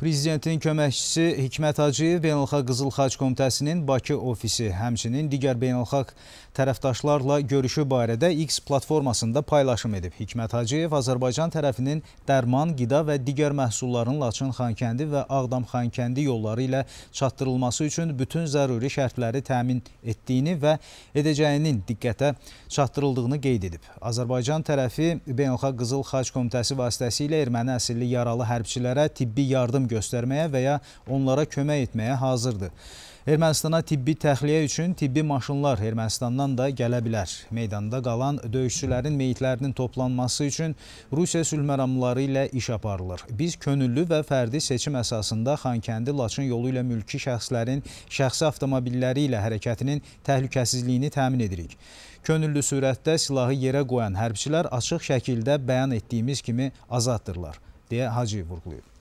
Prezidentin köməkçisi Hikmət Hacıyev Beynəlxalq Qızıl Xaç Komitəsinin Bakı ofisi, həmçinin digər beynəlxalq tərəfdaşlarla görüşü barədə X platformasında paylaşım edib. Hikmət Hacıyev Azərbaycan tərəfinin dərman, qida və digər məhsulların Laçın-Xankəndi və Ağdam-Xankəndi yolları ilə çatdırılması üçün bütün zəruri şərtləri təmin etdiyini və edəcəyinin diqqətə çatdırıldığını qeyd edib. Azərbaycan tərəfi Beynəlxalq Qızıl Xaç Komitəsi vasitəsilə erməni əsilli yaralı hərbçilərə tibbi yardım göstərməyə və ya onlara kömək etməyə hazırdır. Ermənistana tibbi təxliyə üçün tibbi maşınlar Ermənistandan da gələ bilər. Meydanda qalan döyüşçülərin meyitlərinin toplanması üçün Rusiya sülhməramları ilə iş aparılır. Biz könüllü və fərdi seçim əsasında Xankəndi-Laçın yolu ilə mülki şəxslərin şəxsi avtomobilləri ilə hərəkətinin təhlükəsizliyini təmin edirik. Könüllü sürətdə silahı yerə qoyan hərbçilər açıq şəkildə bəyan etdiyimiz kimi azaddırlar, deyə Hacı vurğulayıb.